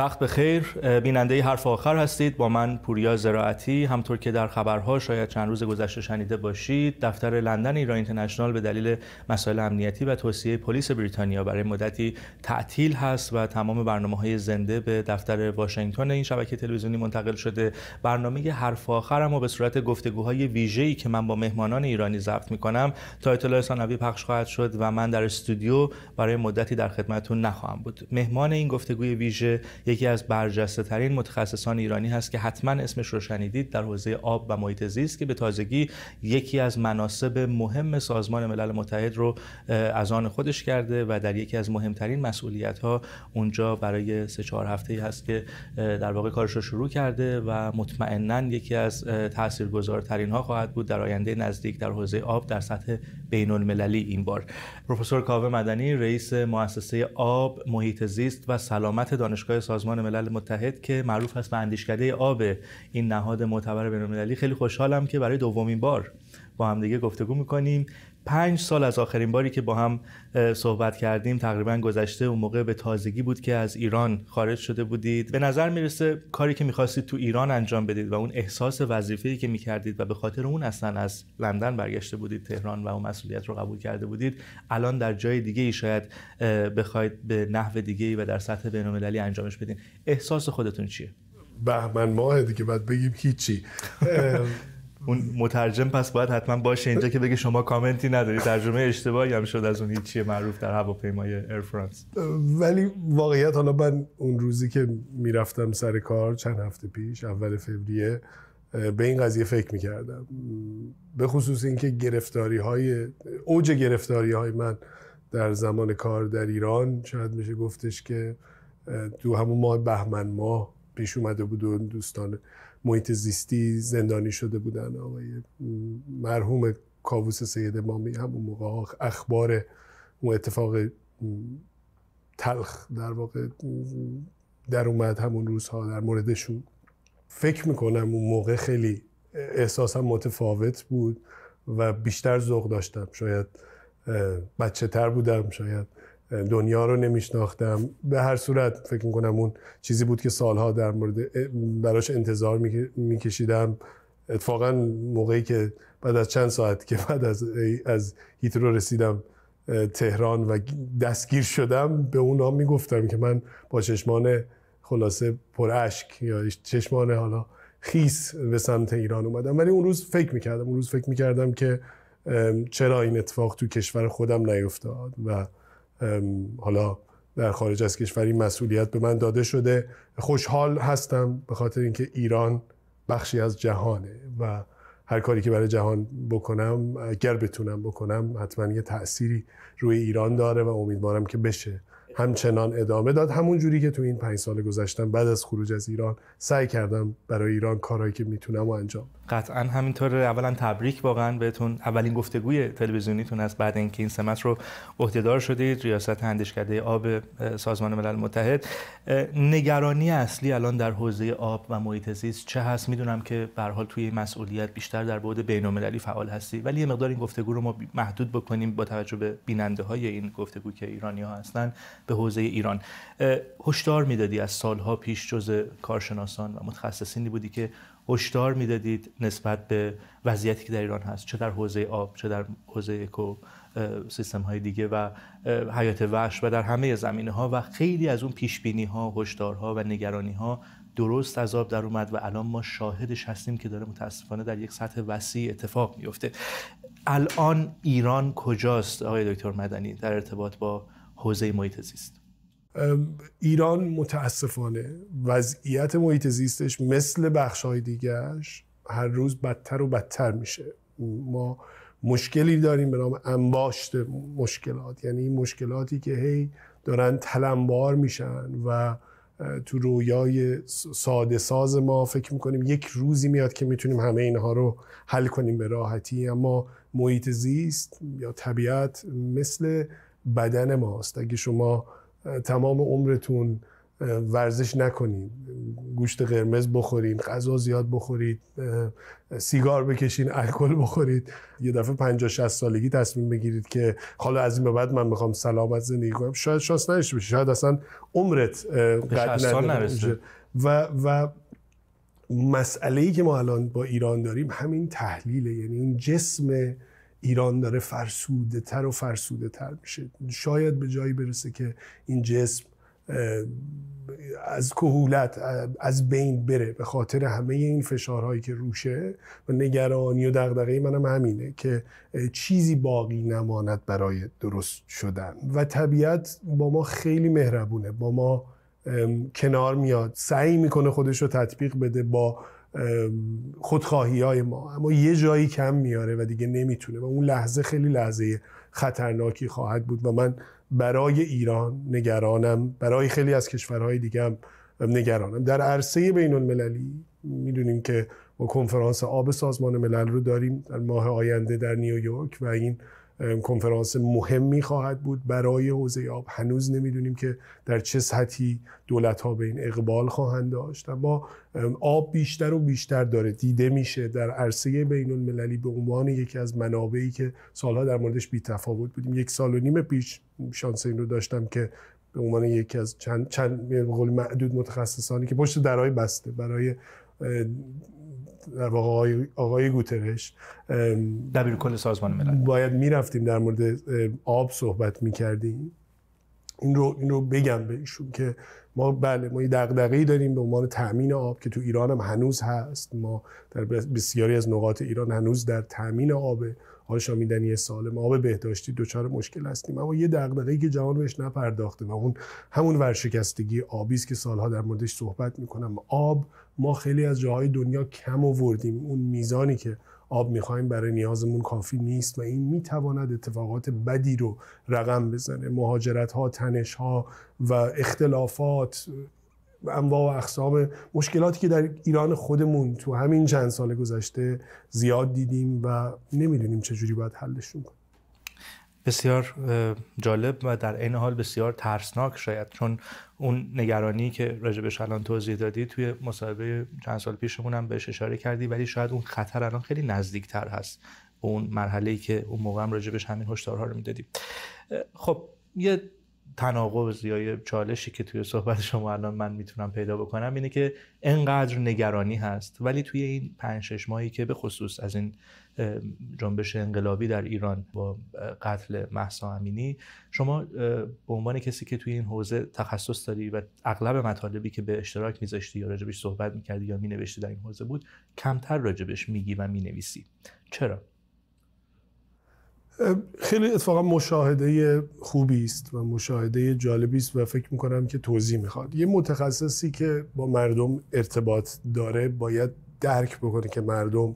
وقت به خیر بیننده حرف آخر هستید با من پوریا زراعتی همطور که در خبرها شاید چند روز گذشته شنیده باشید دفتر لندن ایران اینترنشنال به دلیل مسائل امنیتی و توصیه پلیس بریتانیا برای مدتی تعطیل هست و تمام برنامه های زنده به دفتر واشنگتن این شبکه تلویزیونی منتقل شده برنامه حرف آخر اما به صورت گفتگوهای ویژه‌ای که من با مهمانان ایرانی ضبط می‌کنم تا اطلاع ثانوی پخش خواهد شد و من در استودیو برای مدتی در خدمتتون نخواهم بود مهمان این گفتگوی ویژه یکی از برجسته ترین متخصصان ایرانی هست که حتما اسمش رو شنیدید در حوزه آب و محیط زیست که به تازگی یکی از مناسب مهم سازمان ملل متحد رو از آن خودش کرده و در یکی از مهمترین مسئولیت ها اونجا برای سه چهار هفته هست که در واقع کارش رو شروع کرده و مطمئنا یکی از تاثیرگذارترین ها خواهد بود در آینده نزدیک در حوزه آب در سطح بین المللی این بار پروفسور کاوه مدنی رئیس مؤسسه آب محیط زیست و سلامت دانشگاه سازمان ملل متحد که معروف هست به اندیشکده آب این نهاد معتبر بین‌المللی خیلی خوشحالم که برای دومین بار با همدیگه گفتگو میکنیم پنج سال از آخرین باری که با هم صحبت کردیم تقریبا گذشته اون موقع به تازگی بود که از ایران خارج شده بودید به نظر میرسه کاری که میخواستید تو ایران انجام بدید و اون احساس وظیفه‌ای که میکردید و به خاطر اون اصلا از لندن برگشته بودید تهران و اون مسئولیت رو قبول کرده بودید الان در جای دیگه ای شاید بخواید به نحو دیگه ای و در سطح بین‌المللی انجامش بدین احساس خودتون چیه بهمن ماه دیگه بعد بگیم هیچی اون مترجم پس باید حتما باشه اینجا که بگه شما کامنتی نداری ترجمه اشتباهی هم شد از اون هیچی معروف در هواپیمای ایر فرانس ولی واقعیت حالا من اون روزی که میرفتم سر کار چند هفته پیش اول فوریه به این قضیه فکر میکردم به خصوص اینکه گرفتاری های اوج گرفتاری های من در زمان کار در ایران شاید میشه گفتش که تو همون ماه بهمن ماه پیش اومده بود و دوستان محیط زیستی زندانی شده بودن آقای مرحوم کاووس سید مامی همون موقع اخبار اون اتفاق تلخ در واقع در اومد همون روزها در موردشون فکر میکنم اون موقع خیلی احساسم متفاوت بود و بیشتر ذوق داشتم شاید بچه تر بودم شاید دنیا رو نمیشناختم به هر صورت فکر میکنم اون چیزی بود که سالها در مورد براش انتظار میکشیدم اتفاقا موقعی که بعد از چند ساعت که بعد از, از هیترو رسیدم تهران و دستگیر شدم به اونا میگفتم که من با چشمان خلاصه پر پرعشق یا چشمان حالا خیس به سمت ایران اومدم ولی اون روز فکر میکردم اون روز فکر میکردم که چرا این اتفاق تو کشور خودم نیفتاد و حالا در خارج از کشور این مسئولیت به من داده شده خوشحال هستم به خاطر اینکه ایران بخشی از جهانه و هر کاری که برای جهان بکنم اگر بتونم بکنم حتما یه تأثیری روی ایران داره و امیدوارم که بشه همچنان ادامه داد همون جوری که تو این پنج سال گذشتم بعد از خروج از ایران سعی کردم برای ایران کارهایی که میتونم و انجام قطعا همینطوره اولا تبریک واقعا بهتون اولین گفتگوی تلویزیونیتون است بعد اینکه این سمت رو عهدهدار شدید ریاست هندش آب سازمان ملل متحد نگرانی اصلی الان در حوزه آب و محیط زیست چه هست میدونم که به حال توی مسئولیت بیشتر در بعد المللی فعال هستی ولی یه مقدار این گفتگو رو ما محدود بکنیم با توجه به بیننده های این گفتگو که ایرانی ها هستن به حوزه ایران هشدار میدادی از سالها پیش جز کارشناسان و متخصصینی بودی که هشدار میدادید نسبت به وضعیتی که در ایران هست چه در حوزه آب چه در حوزه اکو سیستم های دیگه و حیات وحش و در همه زمینه ها و خیلی از اون پیش بینی ها هشدارها و نگرانی ها درست از آب در اومد و الان ما شاهدش هستیم که داره متاسفانه در یک سطح وسیع اتفاق میفته الان ایران کجاست آقای دکتر مدنی در ارتباط با حوزه محیط زیست ایران متاسفانه وضعیت محیط زیستش مثل بخشهای دیگرش هر روز بدتر و بدتر میشه ما مشکلی داریم به نام انباشت مشکلات یعنی مشکلاتی که هی دارن تلمبار میشن و تو رویای ساده ساز ما فکر میکنیم یک روزی میاد که میتونیم همه اینها رو حل کنیم به راحتی اما محیط زیست یا طبیعت مثل بدن ماست اگه شما تمام عمرتون ورزش نکنید گوشت قرمز بخورید، غذا زیاد بخورید سیگار بکشین الکل بخورید یه دفعه 50 60 سالگی تصمیم بگیرید که حالا از این به بعد من میخوام سلامت زندگی کنم شاید شانس نشه شاید اصلا عمرت قد نرسه و و مسئله ای که ما الان با ایران داریم همین تحلیله یعنی اون جسم ایران داره فرسوده تر و فرسوده تر میشه شاید به جایی برسه که این جسم از کهولت از بین بره به خاطر همه این فشارهایی که روشه و نگرانی و دغدغه منم همینه که چیزی باقی نماند برای درست شدن و طبیعت با ما خیلی مهربونه با ما کنار میاد سعی میکنه خودش رو تطبیق بده با خودخواهی های ما اما یه جایی کم میاره و دیگه نمیتونه و اون لحظه خیلی لحظه خطرناکی خواهد بود و من برای ایران نگرانم برای خیلی از کشورهای دیگه هم نگرانم در عرصه بین المللی میدونیم که ما کنفرانس آب سازمان ملل رو داریم در ماه آینده در نیویورک و این کنفرانس مهمی خواهد بود برای حوزه آب هنوز نمیدونیم که در چه سطحی دولت ها به این اقبال خواهند داشت اما آب بیشتر و بیشتر داره دیده میشه در عرصه بین المللی به عنوان یکی از منابعی که سالها در موردش بی تفاوت بودیم یک سال و نیم پیش شانس این رو داشتم که به عنوان یکی از چند, چند معدود متخصصانی که پشت درهای بسته برای در واقع آقای, آقای گوترش دبیر کل سازمان ملل باید میرفتیم در مورد آب صحبت میکردیم این رو این رو بگم بهشون که ما بله ما یه ای داریم به عنوان تامین آب که تو ایران هم هنوز هست ما در بسیاری از نقاط ایران هنوز در تامین آب آشامیدنی سالم آب بهداشتی دچار مشکل هستیم اما یه دغدغه‌ای که جوان بهش نپرداخته و اون همون ورشکستگی آبی است که سالها در موردش صحبت میکنم آب ما خیلی از جاهای دنیا کم آوردیم اون میزانی که آب میخوایم برای نیازمون کافی نیست و این میتواند اتفاقات بدی رو رقم بزنه مهاجرت ها تنش ها و اختلافات انواع و اقسام مشکلاتی که در ایران خودمون تو همین چند سال گذشته زیاد دیدیم و نمیدونیم چجوری باید حلشون کنیم بسیار جالب و در این حال بسیار ترسناک شاید چون اون نگرانی که راجبش الان توضیح دادی توی مصاحبه چند سال پیشمون هم بهش اشاره کردی ولی شاید اون خطر الان خیلی نزدیکتر هست اون مرحله ای که اون موقع هم راجبش همین هشدارها رو میدادیم خب یه تناقض یا چالشی که توی صحبت شما الان من میتونم پیدا بکنم اینه که انقدر نگرانی هست ولی توی این پنج شش ماهی که به خصوص از این جنبش انقلابی در ایران با قتل محسا امینی شما به عنوان کسی که توی این حوزه تخصص داری و اغلب مطالبی که به اشتراک میذاشتی یا راجبش صحبت میکردی یا مینوشتی در این حوزه بود کمتر راجبش میگی و مینویسی چرا خیلی اتفاقا مشاهده خوبی است و مشاهده جالبی است و فکر میکنم که توضیح میخواد یه متخصصی که با مردم ارتباط داره باید درک بکنه که مردم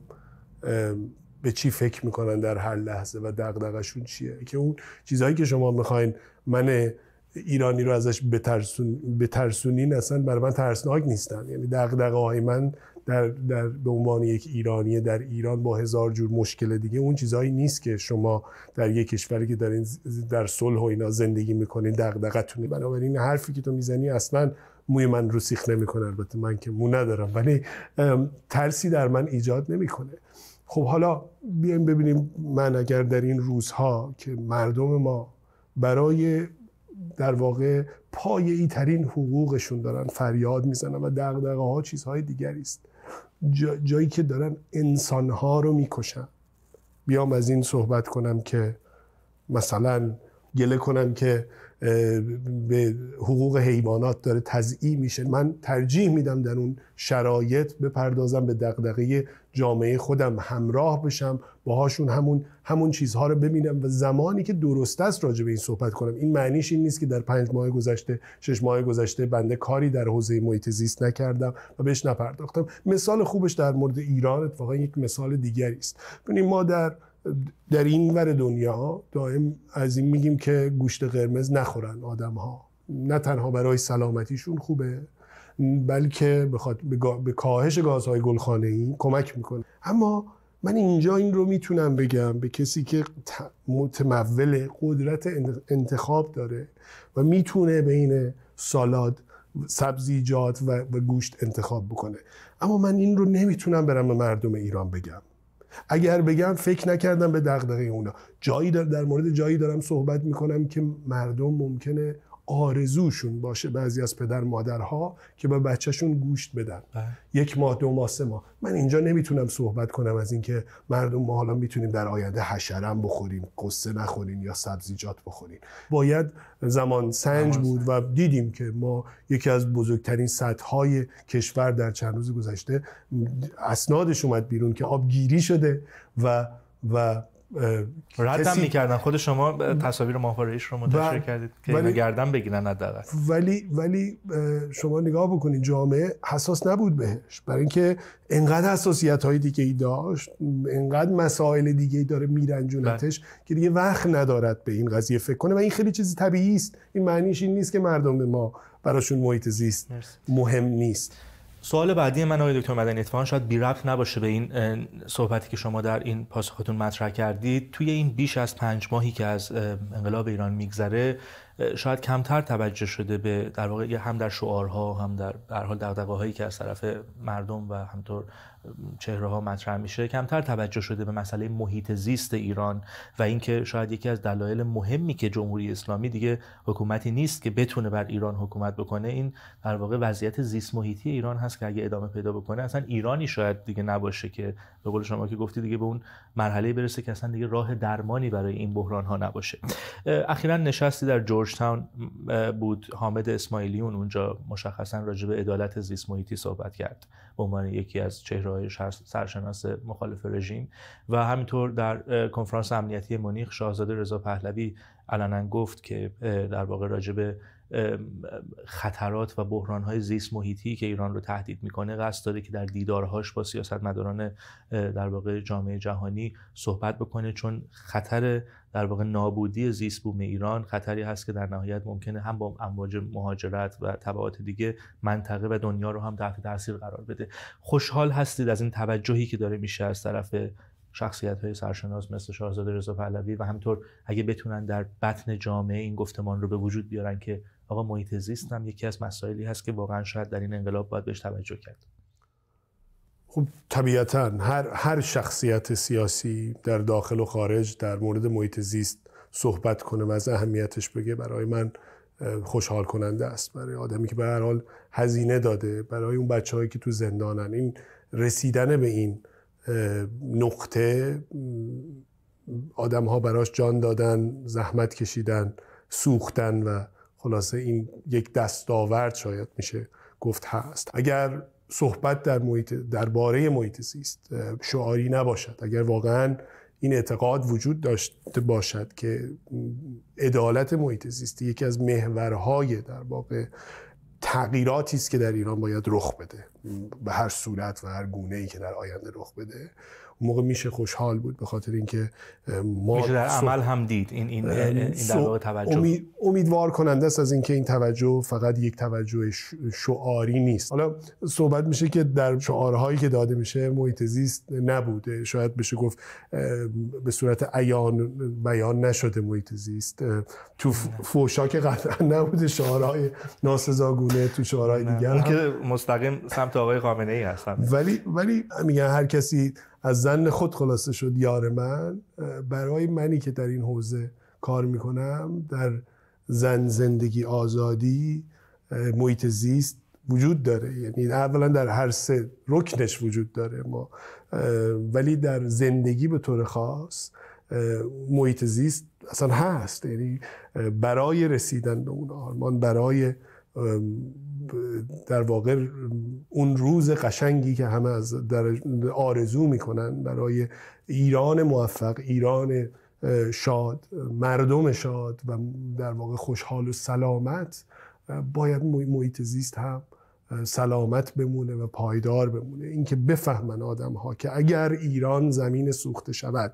به چی فکر میکنن در هر لحظه و دقدقشون چیه که اون چیزهایی که شما میخواین من ایرانی رو ازش بترسون بترسونین اصلا برای من ترسناک نیستن یعنی دقدقه های من در, در به عنوان یک ایرانی در ایران با هزار جور مشکل دیگه اون چیزهایی نیست که شما در یک کشوری که دارین در صلح و اینا زندگی میکنین دغدغتونه بنابراین حرفی که تو میزنی اصلا موی من رو سیخ نمیکنه البته من که مو ندارم ولی ترسی در من ایجاد نمیکنه خب حالا بیایم ببینیم من اگر در این روزها که مردم ما برای در واقع ای ترین حقوقشون دارن فریاد میزنن و دغدغه ها چیزهای دیگری است جایی که دارن انسانها رو میکشن بیام از این صحبت کنم که مثلا گله کنم که به حقوق حیوانات داره تضییع میشه من ترجیح میدم در اون شرایط بپردازم به دغدغه جامعه خودم همراه بشم باهاشون همون همون چیزها رو ببینم و زمانی که درست است راجع به این صحبت کنم این معنیش این نیست که در پنج ماه گذشته شش ماه گذشته بنده کاری در حوزه محیط زیست نکردم و بهش نپرداختم مثال خوبش در مورد ایران اتفاقا یک مثال دیگری است ببینید ما در در این ور دنیا دائم از این میگیم که گوشت قرمز نخورن آدم ها نه تنها برای سلامتیشون خوبه بلکه به, به, کاهش گازهای گلخانه کمک میکنه اما من اینجا این رو میتونم بگم به کسی که متمول قدرت انتخاب داره و میتونه بین سالاد سبزیجات و, و گوشت انتخاب بکنه اما من این رو نمیتونم برم به مردم ایران بگم اگر بگم فکر نکردم به دغدغه اونا جایی در, در مورد جایی دارم صحبت میکنم که مردم ممکنه آرزوشون باشه بعضی از پدر مادرها که به بچهشون گوشت بدن بله. یک ماه دو ماه سه ماه من اینجا نمیتونم صحبت کنم از اینکه مردم ما حالا میتونیم در آینده حشرم بخوریم قصه نخوریم یا سبزیجات بخوریم باید زمان سنج بود و دیدیم که ما یکی از بزرگترین سطحهای کشور در چند روز گذشته اسنادش اومد بیرون که آبگیری شده و و ردم میکردن خود شما تصاویر ایش رو منتشر کردید که ولی... گردن بگیرن حداقل ولی ولی شما نگاه بکنید جامعه حساس نبود بهش برای اینکه انقدر حساسیت های دیگه ای داشت انقدر مسائل دیگه ای داره میرنجونتش بله. که دیگه وقت ندارد به این قضیه فکر کنه و این خیلی چیز طبیعی است این معنیش این نیست که مردم ما براشون محیط زیست مهم نیست سوال بعدی من آقای دکتر مدنی اتفاقا شاید بی ربط نباشه به این صحبتی که شما در این پاسختون مطرح کردید توی این بیش از پنج ماهی که از انقلاب ایران میگذره شاید کمتر توجه شده به در واقع هم در شعارها هم در در حال دغدغه هایی که از طرف مردم و همطور چهره ها مطرح میشه کمتر توجه شده به مسئله محیط زیست ایران و اینکه شاید یکی از دلایل مهمی که جمهوری اسلامی دیگه حکومتی نیست که بتونه بر ایران حکومت بکنه این در واقع وضعیت زیست محیطی ایران هست که اگه ادامه پیدا بکنه اصلا ایرانی شاید دیگه نباشه که به قول شما که گفتی دیگه به اون مرحله برسه که اصلا دیگه راه درمانی برای این بحران ها نباشه اخیرا نشستی در جورج تاون بود حامد اسماعیلیون اونجا مشخصا راجع به عدالت زیست محیطی صحبت کرد به عنوان یکی از چهره‌های سرشناس مخالف رژیم و همینطور در کنفرانس امنیتی مونیخ شاهزاده رضا پهلوی علنا گفت که در واقع راجع به خطرات و بحرانهای زیست محیطی که ایران رو تهدید میکنه قصد داره که در دیدارهاش با سیاستمداران در واقع جامعه جهانی صحبت بکنه چون خطر در واقع نابودی زیست بوم ایران خطری هست که در نهایت ممکنه هم با امواج مهاجرت و تبعات دیگه منطقه و دنیا رو هم تحت تاثیر قرار بده خوشحال هستید از این توجهی که داره میشه از طرف شخصیت های سرشناس مثل شاهزاده رضا پهلوی و همطور اگه بتونن در بطن جامعه این گفتمان رو به وجود بیارن که آقا محیط زیست هم یکی از مسائلی هست که واقعا شاید در این انقلاب باید بهش توجه کرد خب طبیعتا هر, هر شخصیت سیاسی در داخل و خارج در مورد محیط زیست صحبت کنه و از اهمیتش بگه برای من خوشحال کننده است برای آدمی که به هر حال هزینه داده برای اون بچههایی که تو زندانن این رسیدن به این نقطه آدم ها براش جان دادن زحمت کشیدن سوختن و خلاصه این یک دستاورد شاید میشه گفت هست اگر صحبت در محیط درباره محیط زیست شعاری نباشد اگر واقعا این اعتقاد وجود داشته باشد که عدالت محیط زیستی یکی از محورهای در واقع تغییراتی است که در ایران باید رخ بده به هر صورت و هر گونه ای که در آینده رخ بده اون موقع میشه خوشحال بود به خاطر اینکه ما میشه در عمل هم دید این این, این در واقع توجه امید، امیدوار کننده است از اینکه این توجه فقط یک توجه شعاری نیست حالا صحبت میشه که در شعارهایی که داده میشه محیط زیست نبوده شاید بشه گفت به صورت عیان بیان نشده محیط زیست تو فوشا که قطعا نبوده شعارهای ناسزاگونه تو شعارهای دیگر که مستقیم سمت آقای خامنه ای هستن ولی ولی میگن هر کسی از زن خود خلاصه شد یار من برای منی که در این حوزه کار میکنم در زن زندگی آزادی محیط زیست وجود داره یعنی اولا در هر سه رکنش وجود داره ما ولی در زندگی به طور خاص محیط زیست اصلا هست یعنی برای رسیدن به اون آرمان برای در واقع اون روز قشنگی که همه از در آرزو میکنن برای ایران موفق ایران شاد مردم شاد و در واقع خوشحال و سلامت باید محیط زیست هم سلامت بمونه و پایدار بمونه اینکه بفهمن آدم ها که اگر ایران زمین سوخته شود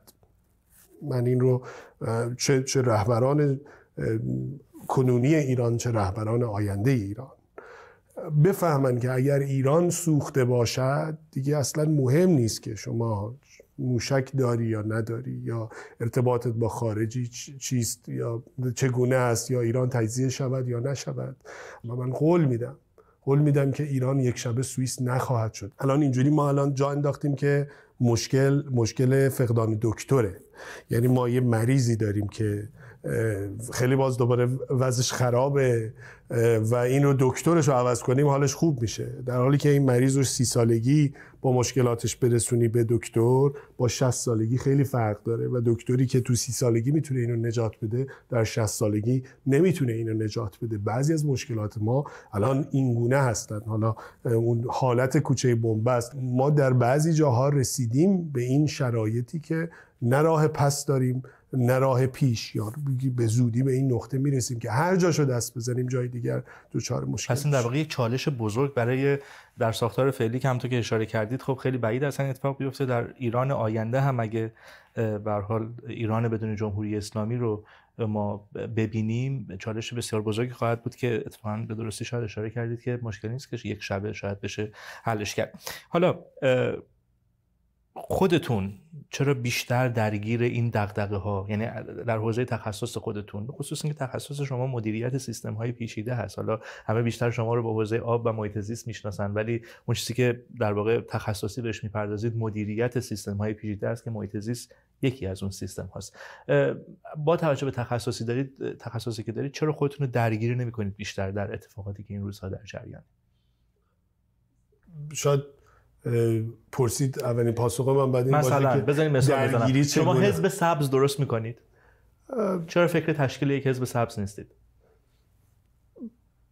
من این رو چه, چه رهبران کنونی ایران چه رهبران آینده ایران بفهمن که اگر ایران سوخته باشد دیگه اصلا مهم نیست که شما موشک داری یا نداری یا ارتباطت با خارجی چیست یا چگونه است یا ایران تجزیه شود یا نشود و من قول میدم قول میدم که ایران یک شبه سوئیس نخواهد شد الان اینجوری ما الان جا انداختیم که مشکل مشکل فقدان دکتره یعنی ما یه مریضی داریم که خیلی باز دوباره وضعش خرابه و اینو رو دکترش رو عوض کنیم حالش خوب میشه در حالی که این مریض رو سی سالگی با مشکلاتش برسونی به دکتر با 60 سالگی خیلی فرق داره و دکتری که تو سی سالگی میتونه اینو نجات بده در 60 سالگی نمیتونه اینو نجات بده بعضی از مشکلات ما الان اینگونه هستن حالا اون حالت کوچه بنبست ما در بعضی جاها رسیدیم به این شرایطی که نه راه پس داریم نراه پیش یا به زودی به این نقطه میرسیم که هر شده دست بزنیم جای دیگر دوچار مشکل پس این در واقع یک چالش بزرگ برای در ساختار فعلی که همونطور که اشاره کردید خب خیلی بعید اصلا اتفاق بیفته در ایران آینده هم اگه به حال ایران بدون جمهوری اسلامی رو ما ببینیم چالش بسیار بزرگی خواهد بود که اتفاقا به درستی شاید اشاره کردید که مشکلی نیست که یک شبه شاید بشه حلش کرد حالا خودتون چرا بیشتر درگیر این دغدغه ها یعنی در حوزه تخصص خودتون به خصوص اینکه تخصص شما مدیریت سیستم های پیچیده هست حالا همه بیشتر شما رو با حوزه آب و محیط زیست میشناسن ولی اون چیزی که در واقع تخصصی بهش میپردازید مدیریت سیستم های پیچیده است که محیط زیست یکی از اون سیستم هاست با توجه به تخصصی دارید تخصصی که دارید چرا خودتون رو درگیر نمیکنید بیشتر در اتفاقاتی که این روزها در جریان شاید پرسید اولین پاسخ من بعد این که بزنید مثال بزنم شما حزب سبز درست میکنید چرا فکر تشکیل یک حزب سبز نیستید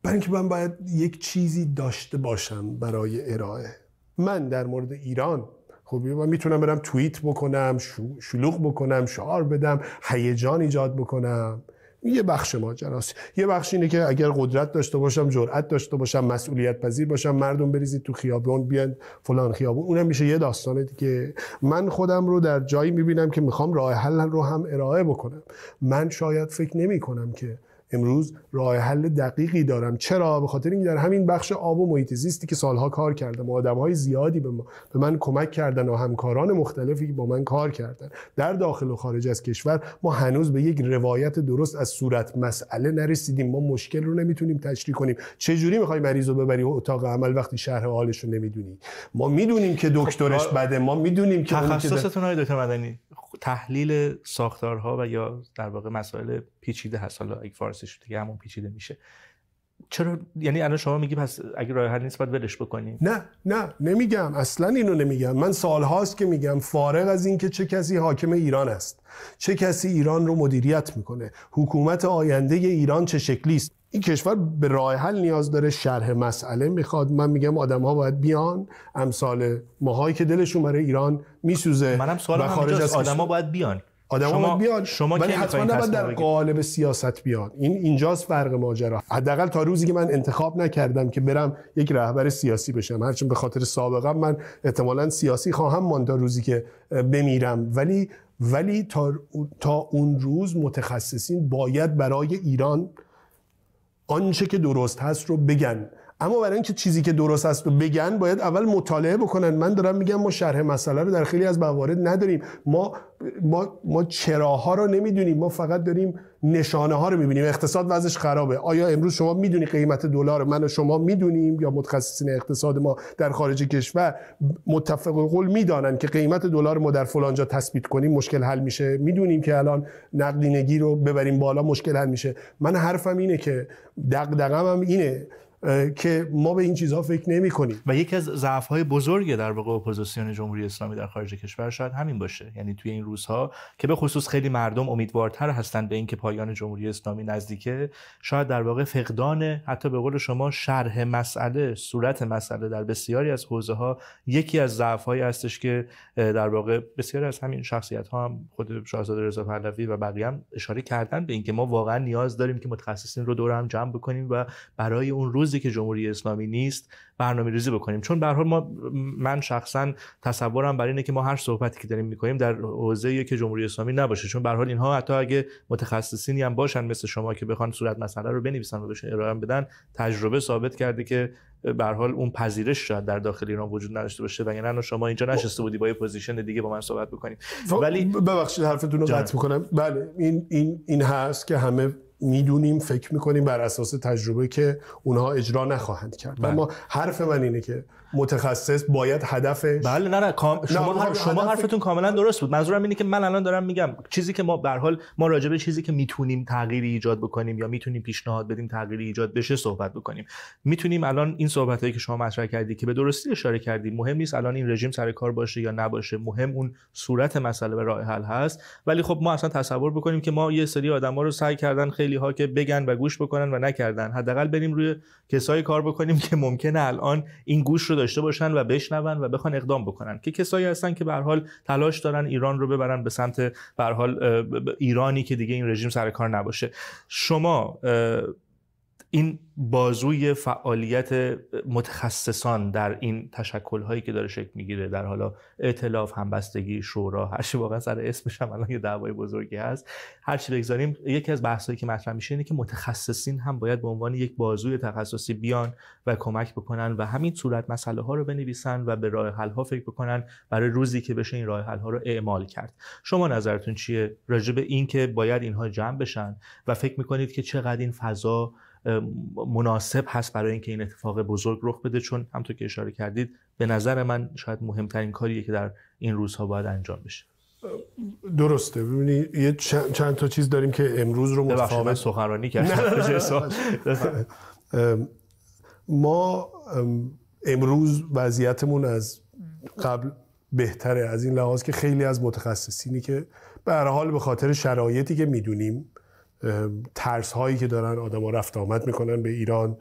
برای اینکه من باید یک چیزی داشته باشم برای ارائه من در مورد ایران خب من میتونم برم توییت بکنم شلوغ بکنم شعار بدم هیجان ایجاد بکنم یه بخش ماجراست یه بخش اینه که اگر قدرت داشته باشم جرأت داشته باشم مسئولیت پذیر باشم مردم بریزید تو خیابون بیان فلان خیابون اونم میشه یه داستانه دیگه من خودم رو در جایی میبینم که میخوام راه حل رو هم ارائه بکنم من شاید فکر نمی کنم که امروز راه حل دقیقی دارم چرا به خاطر اینکه در همین بخش آب و محیط زیستی که سالها کار کردم آدمهای زیادی به, ما، به من کمک کردن و همکاران مختلفی با من کار کردن در داخل و خارج از کشور ما هنوز به یک روایت درست از صورت مسئله نرسیدیم ما مشکل رو نمیتونیم تشریح کنیم چه جوری میخوای مریض رو ببری اتاق عمل وقتی شهر حالش رو نمیدونی ما میدونیم که خب، دکترش بده ما میدونیم که تخصصتون دکتر مدنی تحلیل ساختارها و یا در واقع مسائل پیچیده هست حالا اگه شد دیگه همون پیچیده میشه چرا یعنی الان شما میگی پس اگه راه حل نیست باید ولش بکنیم نه نه نمیگم اصلا اینو نمیگم من سالهاست که میگم فارغ از اینکه چه کسی حاکم ایران است چه کسی ایران رو مدیریت میکنه حکومت آینده ایران چه شکلی است این کشور به راه حل نیاز داره شرح مسئله میخواد من میگم آدم ها باید بیان امثال ماهایی که دلشون برای ایران میسوزه منم سوال خارج از آدم ها باید بیان آدم شما بیان شما ولی حتما نباید در قالب سیاست بیان این اینجاست فرق ماجرا حداقل تا روزی که من انتخاب نکردم که برم یک رهبر سیاسی بشم هرچند به خاطر سابقه من احتمالا سیاسی خواهم ماند تا روزی که بمیرم ولی ولی تا, تا اون روز متخصصین باید برای ایران آنچه که درست هست رو بگن اما برای اینکه چیزی که درست است رو بگن باید اول مطالعه بکنن من دارم میگم ما شرح مسئله رو در خیلی از موارد نداریم ما ما ما چراها رو نمیدونیم ما فقط داریم نشانه ها رو میبینیم اقتصاد وضعش خرابه آیا امروز شما میدونی قیمت دلار من و شما میدونیم یا متخصصین اقتصاد ما در خارج کشور متفق قول میدانن که قیمت دلار ما در فلانجا تثبیت کنیم مشکل حل میشه میدونیم که الان نقدینگی رو ببریم بالا مشکل حل میشه من حرفم اینه که دغدغه‌م هم اینه که ما به این چیزها فکر نمی کنیم و یکی از ضعف های بزرگ در واقع اپوزیسیون جمهوری اسلامی در خارج کشور شاید همین باشه یعنی توی این روزها که به خصوص خیلی مردم امیدوارتر هستند به اینکه پایان جمهوری اسلامی نزدیکه شاید در واقع فقدان حتی به قول شما شرح مسئله صورت مسئله در بسیاری از حوزه ها یکی از ضعف هایی هستش که در واقع بسیاری از همین شخصیت ها هم خود شاهزاده رضا پهلوی و بقیه هم اشاره کردن به اینکه ما واقعا نیاز داریم که متخصصین رو دور هم جمع بکنیم و برای اون روز روزی که جمهوری اسلامی نیست برنامه ریزی بکنیم چون به ما من شخصا تصورم برای اینه که ما هر صحبتی که داریم میکنیم در حوزه که جمهوری اسلامی نباشه چون به حال اینها حتی اگه متخصصینی هم باشن مثل شما که بخوان صورت مسئله رو بنویسن و بشه ارائه بدن تجربه ثابت کرده که به حال اون پذیرش شاید در داخل ایران وجود نداشته باشه و یعنی شما اینجا نشسته بودی با یه پوزیشن دیگه با من صحبت بکنیم خب، ولی ببخشید حرفتون رو قطع بله این این این هست که همه میدونیم فکر میکنیم بر اساس تجربه که اونها اجرا نخواهند کرد بله. اما حرف من اینه که متخصص باید هدفش بله نه نه شما نه، شما حرفتون کاملا درست بود منظورم اینه که من الان دارم میگم چیزی که ما به حال ما راجع به چیزی که میتونیم تغییری ایجاد بکنیم یا میتونیم پیشنهاد بدیم تغییری ایجاد بشه صحبت بکنیم میتونیم الان این صحبت هایی که شما مطرح کردی که به درستی اشاره کردی مهم نیست الان این رژیم سر کار باشه یا نباشه مهم اون صورت مسئله و راه حل هست ولی خب ما اصلا تصور بکنیم که ما یه سری آدما رو سعی کردن خیلی ها که بگن و گوش بکنن و نکردن حداقل بریم روی کسایی کار بکنیم که ممکنه الان این گوش داشته باشن و بشنون و بخوان اقدام بکنن که کسایی هستن که به حال تلاش دارن ایران رو ببرن به سمت به حال ایرانی که دیگه این رژیم سر کار نباشه شما این بازوی فعالیت متخصصان در این تشکل هایی که داره شکل میگیره در حالا اعتلاف، همبستگی شورا هر چی واقعا سر اسمش هم الان یه دعوای بزرگی هست هر چی بگذاریم یکی از بحثایی که مطرح میشه اینه که متخصصین هم باید به عنوان یک بازوی تخصصی بیان و کمک بکنن و همین صورت مسئله ها رو بنویسن و به راه حل ها فکر بکنن برای روزی که بشه این راه حل ها رو اعمال کرد شما نظرتون چیه راجع به اینکه باید اینها جمع بشن و فکر میکنید که چقدر این فضا مناسب هست برای اینکه این اتفاق بزرگ رخ بده چون همطور که اشاره کردید به نظر من شاید مهمترین کاریه که در این روزها باید انجام بشه درسته ببینید یه چند, تا چیز داریم که امروز رو متفاوت سخنرانی کرد. ما امروز وضعیتمون از قبل بهتره از این لحاظ که خیلی از متخصصینی که به هر حال به خاطر شرایطی که میدونیم ترس هایی که دارن آدما رفت آمد میکنن به ایران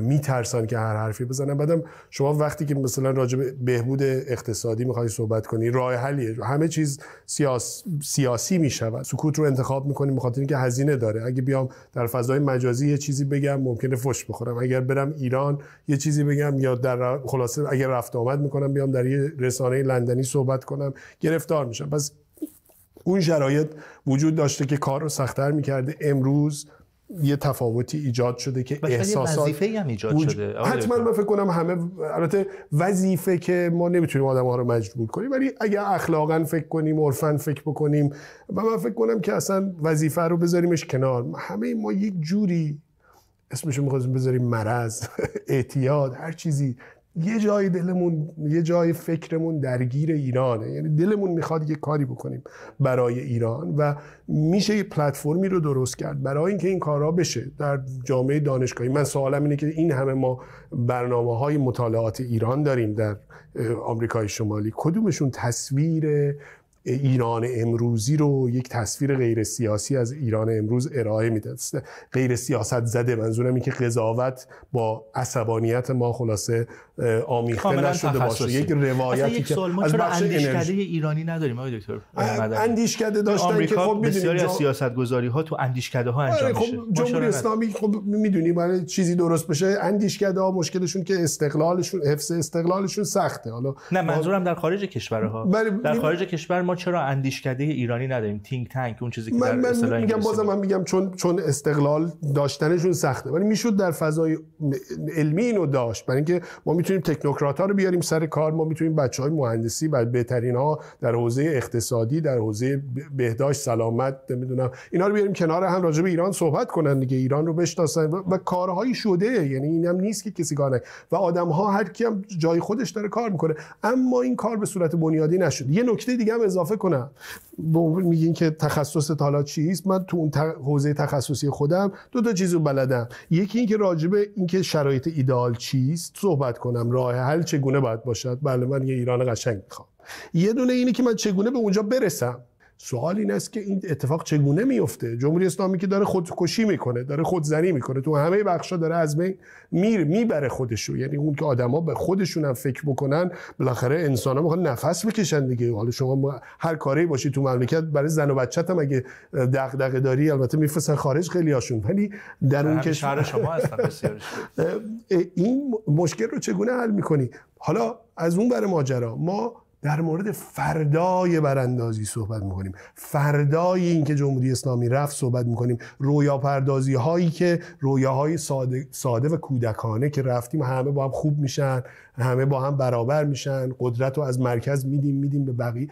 میترسن که هر حرفی بزنن بعدم شما وقتی که مثلا راجع به بهبود اقتصادی میخوای صحبت کنی راه حلیه همه چیز سیاس... سیاسی میشود سکوت رو انتخاب میکنیم به که هزینه داره اگه بیام در فضای مجازی یه چیزی بگم ممکنه فش بخورم اگر برم ایران یه چیزی بگم یا در خلاصه اگر رفت آمد میکنم بیام در یه رسانه لندنی صحبت کنم گرفتار میشم پس اون شرایط وجود داشته که کار رو سختتر میکرده امروز یه تفاوتی ایجاد شده که احساسات هم ایجاد شده حتما من فکر کنم همه البته وظیفه که ما نمیتونیم آدم ها رو مجبور کنیم ولی اگر اخلاقا فکر کنیم عرفا فکر بکنیم و من فکر کنم که اصلا وظیفه رو بذاریمش کنار همه ما یک جوری رو میخواستیم بذاریم مرض اعتیاد هر چیزی یه جای دلمون یه جای فکرمون درگیر ایرانه یعنی دلمون میخواد یه کاری بکنیم برای ایران و میشه یه پلتفرمی رو درست کرد برای اینکه این کارا بشه در جامعه دانشگاهی من سوالم اینه که این همه ما برنامه های مطالعات ایران داریم در آمریکای شمالی کدومشون تصویر ایران امروزی رو یک تصویر غیر سیاسی از ایران امروز ارائه میده غیر سیاست زده منظورم این که قضاوت با عصبانیت ما خلاصه آمیخته نشده باشه یک روایتی که از بخش اندیشکده ایرانی نداریم آقای دکتر اندیشکده داشتن که خب بسیاری از سیاست گذاری ها تو اندیشکده ها انجام آره، خب میشه جمهوری اسلامی خب میدونی برای چیزی درست بشه اندیشکده ها مشکلشون که استقلالشون حفظ استقلالشون سخته حالا نه منظورم در خارج کشورها بله، در خارج کشور ما چرا اندیشکده ایرانی نداریم تینک تانک اون چیزی که من, من میگم بازم من میگم چون چون استقلال داشتنشون سخته ولی میشد در فضای علمی اینو داشت برای اینکه ما میتونیم تکنوکرات ها رو بیاریم سر کار ما میتونیم بچه های مهندسی و بهترین ها در حوزه اقتصادی در حوزه بهداشت سلامت نمیدونم اینا رو بیاریم کنار هم راجع به ایران صحبت کنن دیگه ایران رو بشناسن و, و کارهایی شده یعنی اینم نیست که کسی و آدم ها هر کیم جای خودش داره کار میکنه اما این کار به صورت بنیادی نشد یه نکته دیگه هم اضافه کنم میگین که تخصص حالا چیست من تو اون حوزه تخصصی خودم دو تا چیز رو بلدم یکی اینکه راجبه اینکه شرایط ایدال چیست صحبت کنم راه حل چگونه باید باشد بله من یه ایران قشنگ میخوام یه دونه اینه که من چگونه به اونجا برسم سوال این است که این اتفاق چگونه میفته جمهوری اسلامی که داره خودکشی میکنه داره خودزنی میکنه تو همه بخشا داره از بین میر میبره خودشو یعنی اون که آدما به خودشون هم فکر بکنن بالاخره انسان ها میخوان نفس بکشن دیگه حالا شما هر کاری باشی تو مملکت برای زن و بچه هم اگه دغدغه داری البته میفرستن خارج خیلی هاشون ولی در اون شهر شما هستن این مشکل رو چگونه حل میکنی حالا از اون بر ماجرا ما در مورد فردای براندازی صحبت میکنیم فردای اینکه جمهوری اسلامی رفت صحبت میکنیم رویا پردازی هایی که رویاهای ساده،, ساده و کودکانه که رفتیم همه با هم خوب میشن همه با هم برابر میشن قدرت رو از مرکز میدیم میدیم به بقیه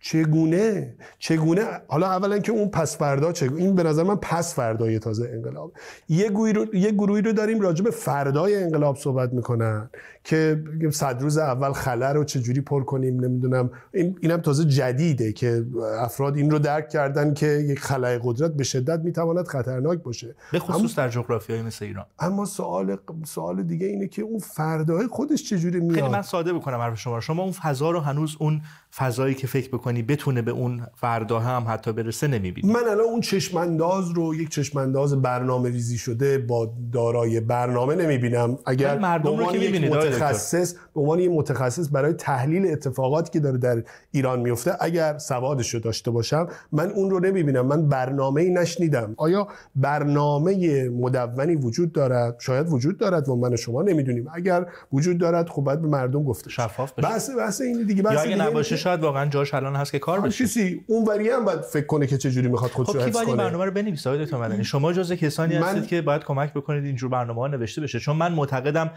چگونه چگونه حالا اولا که اون پس فردا چگونه این به نظر من پس فردای تازه انقلاب یه گروهی رو, یه گروهی رو داریم راجع به فردای انقلاب صحبت میکنن که صد روز اول خلر رو چجوری پر کنیم نمیدونم این اینم تازه جدیده که افراد این رو درک کردن که یک خلای قدرت به شدت میتواند خطرناک باشه به خصوص در جغرافیای مثل ایران اما سوال سوال دیگه اینه که اون فردای خودش چجوری میاد خیلی من ساده بکنم حرف شما شما اون فضا رو هنوز اون فضایی که فکر بتونه به اون فردا هم حتی برسه نمیبینی من الان اون چشمانداز رو یک چشمانداز برنامه ریزی شده با دارای برنامه نمیبینم اگر مردم رو که متخصص به عنوان یک متخصص برای تحلیل اتفاقاتی که داره در ایران میفته اگر سوادش رو داشته باشم من اون رو نمیبینم من برنامه ای نشنیدم آیا برنامه مدونی وجود دارد شاید وجود دارد و من شما نمیدونیم اگر وجود دارد خب باید به مردم گفته شفاف بشه بحث بحث این دیگه یا نباشه شاید واقعا جاش الان هست که کار بشه وری هم باید فکر کنه که چه جوری میخواد خودش خب رو حفظ کنه برنامه رو بنویسه آیدا مدنی شما جزء کسانی هستید که باید کمک بکنید اینجور برنامه ها نوشته بشه چون من معتقدم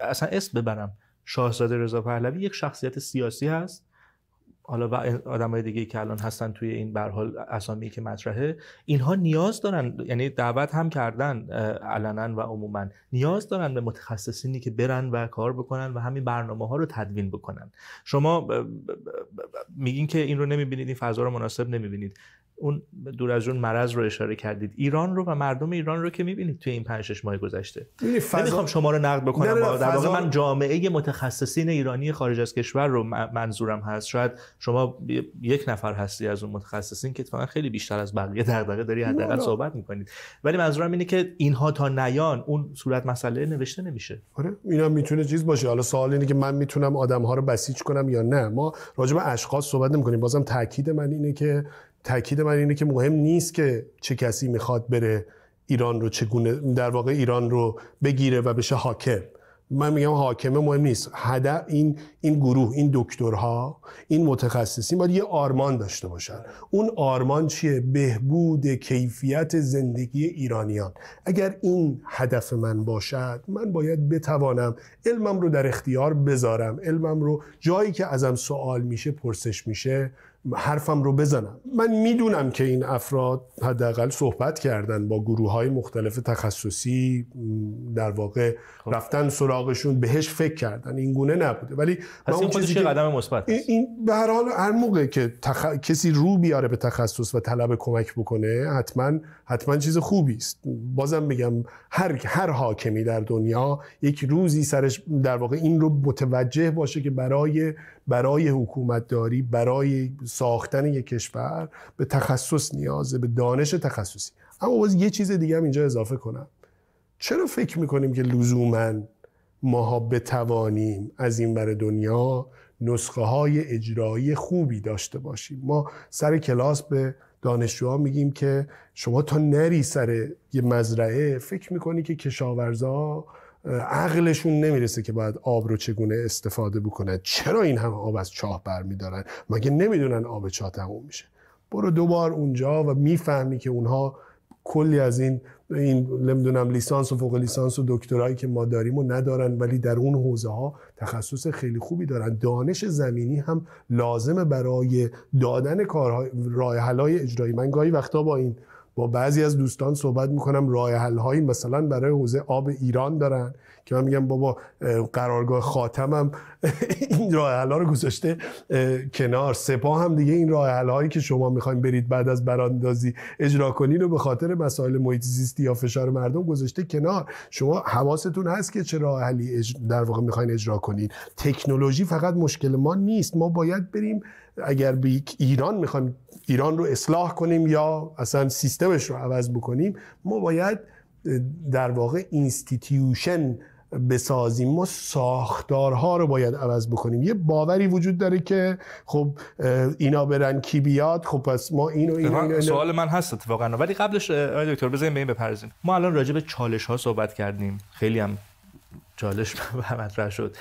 اصلا اسم ببرم شاهزاده رضا پهلوی یک شخصیت سیاسی هست حالا و آدمای دیگه که الان هستن توی این برحال که مطرحه اینها نیاز دارن یعنی دعوت هم کردن علنا و عموما نیاز دارن به متخصصینی که برن و کار بکنن و همین برنامه ها رو تدوین بکنن شما میگین که این رو نمیبینید این فضا رو مناسب نمیبینید اون دور از اون مرض رو اشاره کردید ایران رو و مردم ایران رو که میبینید توی این پنجش ماه گذشته فضا... نمیخوام شما رو نقد بکنم در واقع من جامعه متخصصین ایرانی خارج از کشور رو منظورم هست شاید شما یک نفر هستی از اون متخصصین که اتفاقا خیلی بیشتر از بقیه دغدغه داری حداقل صحبت میکنید ولی منظورم اینه که اینها تا نیان اون صورت مسئله نوشته نمیشه آره اینا میتونه چیز باشه حالا سوال اینه که من میتونم آدم ها رو بسیج کنم یا نه ما راجع به اشخاص صحبت نمیکنیم بازم تاکید من اینه که تاکید من اینه که مهم نیست که چه کسی میخواد بره ایران رو چگونه در واقع ایران رو بگیره و بشه حاکم من میگم حاکمه مهم نیست هدف این این گروه این دکترها این متخصصین باید یه آرمان داشته باشن اون آرمان چیه بهبود کیفیت زندگی ایرانیان اگر این هدف من باشد من باید بتوانم علمم رو در اختیار بذارم علمم رو جایی که ازم سوال میشه پرسش میشه حرفم رو بزنم من میدونم که این افراد حداقل صحبت کردن با گروه های مختلف تخصصی در واقع خب. رفتن سراغشون بهش فکر کردن این گونه نبوده ولی من این چیزی که قدم مثبت این به هر حال هر موقع که کسی رو بیاره به تخصص و طلب کمک بکنه حتما حتما چیز خوبی است بازم بگم هر هر حاکمی در دنیا یک روزی سرش در واقع این رو متوجه باشه که برای برای حکومتداری برای ساختن یک کشور به تخصص نیازه به دانش تخصصی اما باز یه چیز دیگه هم اینجا اضافه کنم چرا فکر میکنیم که لزوما ماها بتوانیم از این بر دنیا نسخه های اجرایی خوبی داشته باشیم ما سر کلاس به دانشجوها میگیم که شما تا نری سر یه مزرعه فکر میکنی که کشاورزا عقلشون نمیرسه که باید آب رو چگونه استفاده بکنن چرا این همه آب از چاه برمیدارن مگه نمیدونن آب چاه تموم میشه برو دوبار اونجا و میفهمی که اونها کلی از این این نمیدونم لیسانس و فوق لیسانس و دکترایی که ما داریم و ندارن ولی در اون حوزه ها تخصص خیلی خوبی دارن دانش زمینی هم لازمه برای دادن کارهای راه حلای اجرایی من گاهی وقتا با این با بعضی از دوستان صحبت میکنم رای حل مثلا برای حوزه آب ایران دارن که من میگم بابا قرارگاه خاتمم این رای حل ها رو گذاشته کنار سپاه هم دیگه این رای حل هایی که شما میخواین برید بعد از براندازی اجرا کنین رو به خاطر مسائل محیط زیستی یا فشار مردم گذاشته کنار شما حواستون هست که چه راه در واقع میخواین اجرا کنین تکنولوژی فقط مشکل ما نیست ما باید بریم اگر به ایران میخوایم ایران رو اصلاح کنیم یا اصلا سیستمش رو عوض بکنیم ما باید در واقع اینستیتیوشن بسازیم ما ساختارها رو باید عوض بکنیم یه باوری وجود داره که خب اینا برن کی بیاد خب پس ما اینو سوال من هست واقعا ولی قبلش آقای دکتر بزنیم به این بپرزیم ما الان راجع به چالش ها صحبت کردیم خیلی هم چالش مطرح شد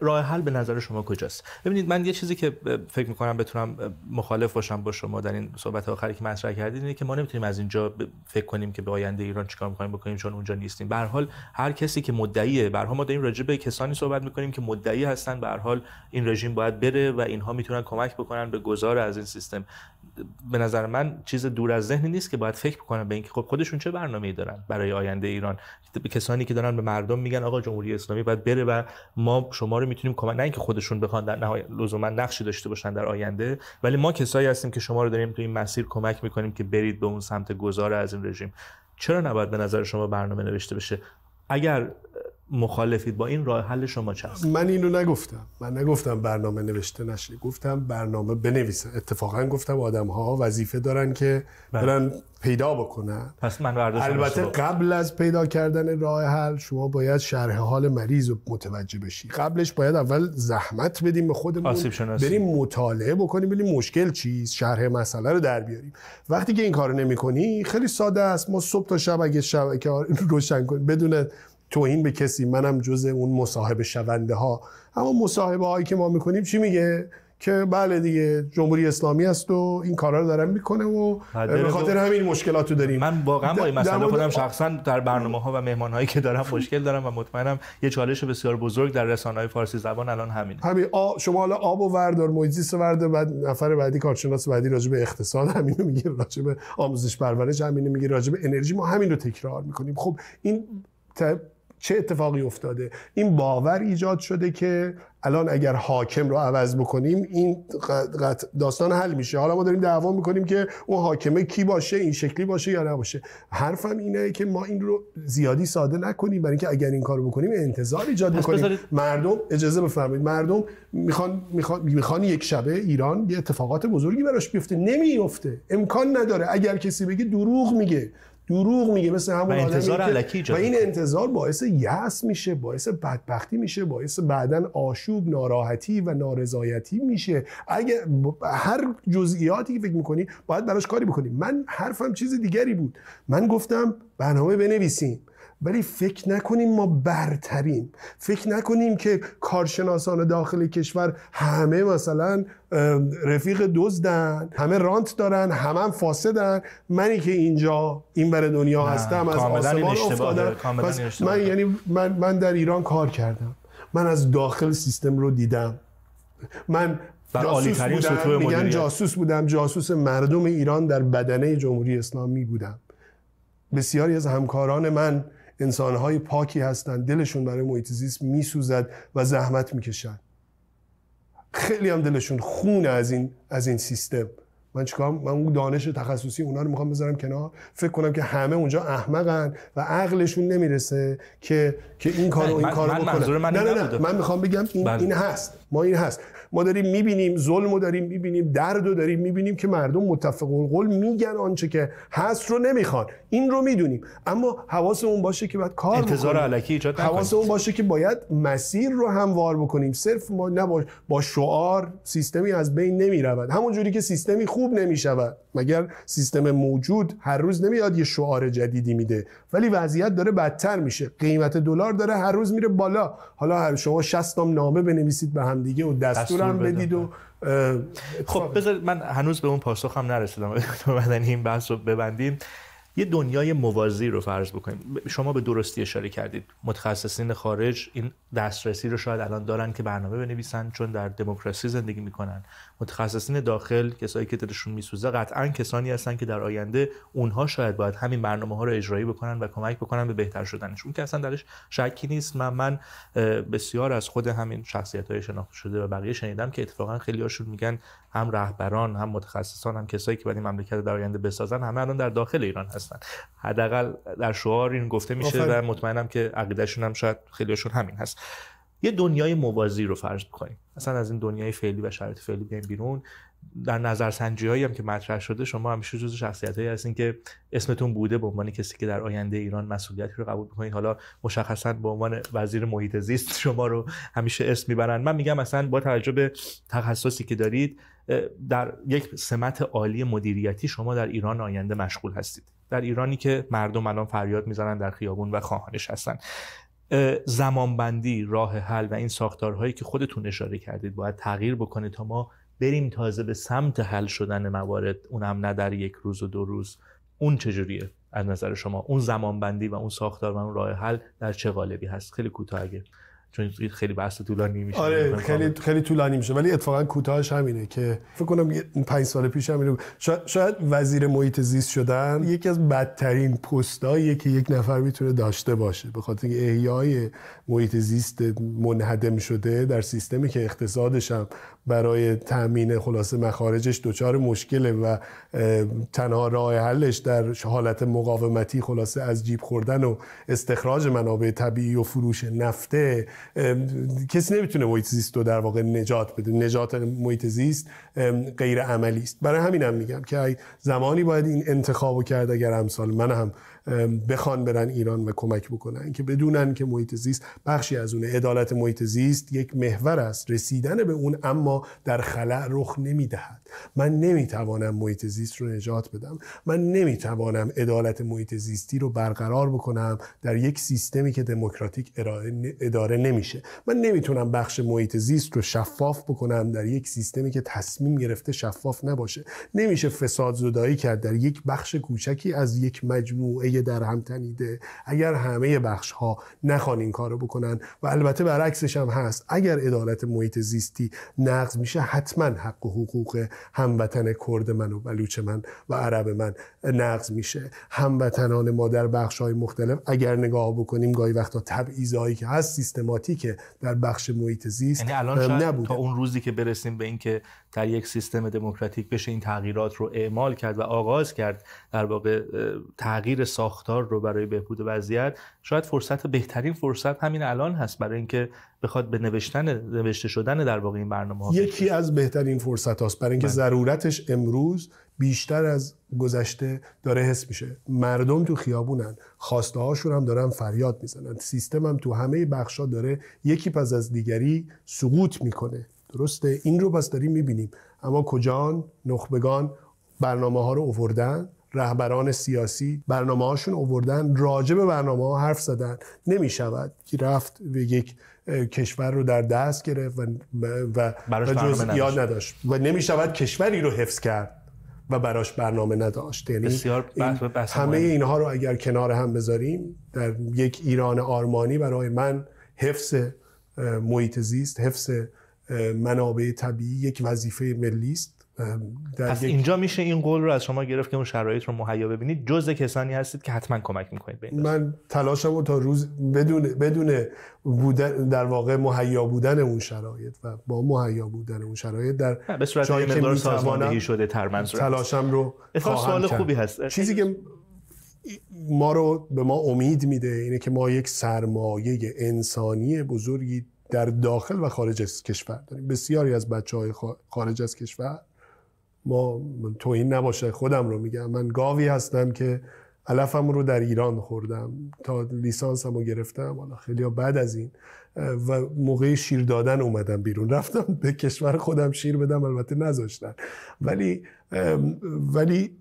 راه حل به نظر شما کجاست ببینید من یه چیزی که فکر میکنم بتونم مخالف باشم با شما در این صحبت آخری که مطرح کردید اینه که ما نمیتونیم از اینجا فکر کنیم که به آینده ایران چیکار میکنیم بکنیم چون اونجا نیستیم به حال هر کسی که مدعیه به ما داریم راجع به کسانی صحبت میکنیم که مدعی هستن به حال این رژیم باید بره و اینها میتونن کمک بکنن به گذار از این سیستم به نظر من چیز دور از ذهنی نیست که باید فکر بکنم به اینکه خب خودشون چه برنامه‌ای دارن برای آینده ایران کسانی که دارن به مردم میگن آقا جمهوری اسلامی باید بره و ما شما رو میتونیم کمک نه اینکه خودشون بخوان در نهایت لزوما نقشی داشته باشن در آینده ولی ما کسایی هستیم که شما رو داریم تو این مسیر کمک میکنیم که برید به اون سمت گذار از این رژیم چرا نباید به نظر شما برنامه نوشته بشه اگر مخالفید با این راه حل شما چه من اینو نگفتم من نگفتم برنامه نوشته نشه گفتم برنامه بنویسن اتفاقا گفتم آدم ها وظیفه دارن که برن بله. پیدا بکنن پس من البته قبل از پیدا کردن راه حل شما باید شرح حال مریض رو متوجه بشی قبلش باید اول زحمت بدیم به خودمون بریم مطالعه بکنیم ببینیم مشکل چیز شرح مسئله رو در بیاریم وقتی که این کارو نمیکنی خیلی ساده است ما صبح تا شب اگه شب روشن کنیم بدون توهین به کسی منم جز اون مصاحبه شونده ها اما مصاحبه هایی که ما میکنیم چی میگه که بله دیگه جمهوری اسلامی است و این کارا رو دارن میکنه و به خاطر همین مشکلات رو داریم من واقعا با این مسئله خودم شخصا در برنامه ها و مهمان هایی که دارم مشکل دارم و مطمئنم یه چالش بسیار بزرگ در رسانه های فارسی زبان الان همین همین آ... شما حالا آب و وردار معجزه وردار بعد نفر بعدی کارشناس بعدی راجع به اقتصاد همین میگه راجع به آموزش پرورش همین میگه راجع به انرژی ما همین رو تکرار میکنیم خب این چه اتفاقی افتاده این باور ایجاد شده که الان اگر حاکم رو عوض بکنیم این داستان حل میشه حالا ما داریم دعوا میکنیم که اون حاکمه کی باشه این شکلی باشه یا نباشه حرفم اینه که ما این رو زیادی ساده نکنیم برای اینکه اگر این کارو بکنیم انتظار ایجاد میکنیم مردم اجازه بفرمایید مردم میخوان میخوان میخوان یک شبه ایران یه اتفاقات بزرگی براش بیفته نمیفته امکان نداره اگر کسی بگه دروغ میگه دروغ میگه مثل همون آدمی انتظار و این انتظار باعث یأس میشه باعث بدبختی میشه باعث بعدا آشوب ناراحتی و نارضایتی میشه اگه هر جزئیاتی که فکر میکنی باید براش کاری بکنی من حرفم چیز دیگری بود من گفتم برنامه بنویسیم ولی فکر نکنیم ما برتریم فکر نکنیم که کارشناسان داخل کشور همه مثلا رفیق دزدن همه رانت دارن همه هم فاسدن منی که اینجا این بر دنیا هستم از آسمان افتادم من یعنی من, من در ایران کار کردم من از داخل سیستم رو دیدم من جاسوس بودم میگن جاسوس بودم جاسوس مردم ایران در بدنه جمهوری اسلامی بودم بسیاری از همکاران من انسانهای پاکی هستند دلشون برای محیط زیست میسوزد و زحمت میکشند خیلی هم دلشون خون از این از این سیستم من چیکار من اون دانش تخصصی اونا رو میخوام بذارم کنار فکر کنم که همه اونجا احمقن و عقلشون نمیرسه که که این کارو این بله، کارو بکنن نه نه نه من میخوام بگم این بله. هست ما این هست ما داریم میبینیم ظلم رو داریم میبینیم درد رو داریم میبینیم که مردم متفق قول میگن آنچه که هست رو نمیخوان این رو میدونیم اما حواسمون باشه که باید کار انتظار علکی ایجاد حواسمون باشه که باید مسیر رو هموار بکنیم صرف ما نه با شعار سیستمی از بین نمی رود همون جوری که سیستمی خوب نمی شود مگر سیستم موجود هر روز نمیاد یه شعار جدیدی میده ولی وضعیت داره بدتر میشه قیمت دلار داره هر روز میره بالا حالا هر شما 60 نامه بنویسید به هم دیگه و دستورم بدید و خب بذار من هنوز به اون پاسخ هم نرسیدم بدن این بحث رو ببندیم یه دنیای موازی رو فرض بکنیم شما به درستی اشاره کردید متخصصین خارج این دسترسی رو شاید الان دارن که برنامه بنویسن چون در دموکراسی زندگی میکنن متخصصین داخل کسایی که دلشون میسوزه قطعا کسانی هستن که در آینده اونها شاید باید همین برنامه ها رو اجرایی بکنن و کمک بکنن به بهتر شدنش اون که اصلا درش شکی نیست من من بسیار از خود همین شخصیت های شناخته شده و بقیه شنیدم که اتفاقا خیلی هاشون میگن هم رهبران هم متخصصان هم کسایی که باید این مملکت در آینده بسازن همه الان در داخل ایران هستن حداقل در شعار این گفته میشه و مطمئنم که عقیدهشون هم شاید خیلیشون همین هست یه دنیای موازی رو فرض کنیم اصلا از این دنیای فعلی و شرایط فعلی بیایم بیرون در نظرسنجی هایی هم که مطرح شده شما همیشه جزو شخصیت هایی هستین که اسمتون بوده به عنوان کسی که در آینده ایران مسئولیتی رو قبول میکنین حالا مشخصا به عنوان وزیر محیط زیست شما رو همیشه اسم میبرن من میگم مثلا با توجه به تخصصی که دارید در یک سمت عالی مدیریتی شما در ایران آینده مشغول هستید در ایرانی که مردم الان فریاد میزنن در خیابون و خواهانش هستن زمانبندی راه حل و این ساختارهایی که خودتون اشاره کردید باید تغییر بکنه تا ما بریم تازه به سمت حل شدن موارد اونم نه در یک روز و دو روز اون چجوریه از نظر شما اون زمانبندی و اون ساختار و اون راه حل در چه قالبی هست خیلی کوتاه اگه چون خیلی بحث طولانی میشه آره خیلی خیلی طولانی میشه ولی اتفاقا کوتاهش همینه که فکر کنم پنج سال پیش همینه شاید, شاید وزیر محیط زیست شدن یکی از بدترین پستهایی که یک نفر میتونه داشته باشه به خاطر احیای محیط زیست منهدم شده در سیستمی که اقتصادش هم برای تامین خلاصه مخارجش دچار مشکله و تنها راه حلش در حالت مقاومتی خلاصه از جیب خوردن و استخراج منابع طبیعی و فروش نفته کسی نمیتونه محیط زیست رو در واقع نجات بده نجات محیط زیست غیر عملی است برای همینم هم میگم که زمانی باید این انتخابو کرد اگر امسال من هم بخوان برن ایران و کمک بکنن که بدونن که محیط زیست بخشی از اون عدالت محیط زیست یک محور است رسیدن به اون اما در خلع رخ نمیدهد من نمیتوانم محیط زیست رو نجات بدم من نمیتوانم عدالت محیط زیستی رو برقرار بکنم در یک سیستمی که دموکراتیک اداره نمیشه من نمیتونم بخش محیط زیست رو شفاف بکنم در یک سیستمی که تصمیم گرفته شفاف نباشه نمیشه فساد زدایی کرد در یک بخش کوچکی از یک مجموعه در هم تنیده اگر همه بخش ها نخوان این کارو بکنن و البته برعکسش هم هست اگر ادالت محیط زیستی نقض میشه حتما حق و حقوق هموطن کرد من و بلوچ من و عرب من نقض میشه هموطنان ما در بخش های مختلف اگر نگاه بکنیم گاهی وقتا هایی که هست سیستماتیکه در بخش محیط زیست یعنی الان شاید تا اون روزی که برسیم به اینکه در یک سیستم دموکراتیک بشه این تغییرات رو اعمال کرد و آغاز کرد در واقع تغییر ساختار رو برای بهبود وضعیت شاید فرصت بهترین فرصت همین الان هست برای اینکه بخواد به نوشتن نوشته شدن در واقع این برنامه یکی از بهترین فرصت هاست برای اینکه بله. ضرورتش امروز بیشتر از گذشته داره حس میشه مردم تو خیابونن خواسته هاشون هم دارن فریاد میزنن سیستم هم تو همه بخشا داره یکی پس از دیگری سقوط میکنه درسته این رو پس داریم میبینیم اما کجان نخبگان برنامه ها رو اووردن رهبران سیاسی برنامه هاشون اووردن راجع به برنامه ها حرف زدن نمی‌شود که رفت به یک کشور رو در دست گرفت و, و, جزئیات نداشت و نمی‌شود کشوری رو حفظ کرد و براش برنامه نداشت یعنی همه اینها رو اگر کنار هم بذاریم در یک ایران آرمانی برای من حفظ محیط زیست حفظ منابع طبیعی یک وظیفه ملی است پس اینجا میشه این قول رو از شما گرفت که اون شرایط رو مهیا ببینید جز کسانی هستید که حتما کمک میکنید به این من تلاشم رو تا روز بدون بدون بودن در واقع مهیا بودن اون شرایط و با مهیا بودن اون شرایط در به صورت مقدار شده تر تلاشم رو سوال خوبی هست چیزی که ما رو به ما امید میده اینه که ما یک سرمایه انسانی بزرگی در داخل و خارج از کشور داریم بسیاری از بچه های خارج از کشور ما تو این نباشه خودم رو میگم من گاوی هستم که علفم رو در ایران خوردم تا لیسانسم رو گرفتم حالا خیلی بعد از این و موقع شیر دادن اومدم بیرون رفتم به کشور خودم شیر بدم البته نذاشتن ولی ولی